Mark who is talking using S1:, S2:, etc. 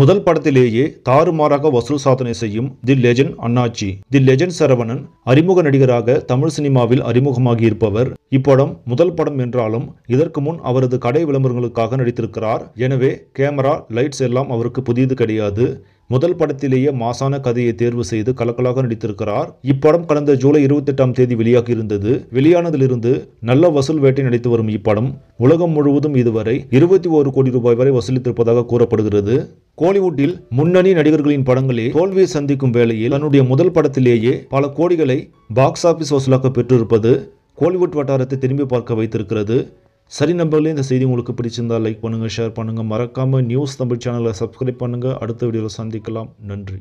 S1: முதல் படத்திலேயே தாறுமாறாக வசூல் சாதனை செய்யும் தி லெஜண்ட் அண்ணாச்சி தி லெஜண்ட் சரவணன் அறிமுக நடிகராக தமிழ் சினிமாவில் அறிமுகமாகி இருப்பவர் இப்படம் முதல் படம் என்றாலும் இதற்கு முன் அவரது கடை விளம்பரங்களுக்காக நடித்திருக்கிறார் எனவே கேமரா லைட்ஸ் எல்லாம் அவருக்கு புதியது கிடையாது முதல் படத்திலேயே மாசான கதையை தேர்வு செய்து கலக்கலாக நடித்திருக்கிறார் இப்படம் கடந்த ஜூலை இருபத்தி எட்டாம் தேதி வெளியாகி இருந்தது வெளியானதிலிருந்து நல்ல வசூல் வேட்டை நடித்து வரும் இப்படம் உலகம் முழுவதும் இதுவரை இருபத்தி ஓரு கோடி ரூபாய் வரை வசூலித்திருப்பதாக கூறப்படுகிறது கோலிவுட்டில் முன்னணி நடிகர்களின் படங்களே தோல்வியை சந்திக்கும் வேளையில் தன்னுடைய முதல் படத்திலேயே பல கோடிகளை பாக்ஸ் ஆஃபீஸ் வசூலாக பெற்றிருப்பது கோலிவுட் வட்டாரத்தை திரும்பி பார்க்க வைத்திருக்கிறது சரி நம்பர்களே இந்த செய்தி உங்களுக்கு பிடிச்சிருந்தால் லைக் பண்ணுங்கள் ஷேர் பண்ணுங்கள் மறக்காமல் நியூஸ் தமிழ் சேனலை சப்ஸ்கிரைப் பண்ணுங்கள் அடுத்த வீடியோவில் சந்திக்கலாம் நன்றி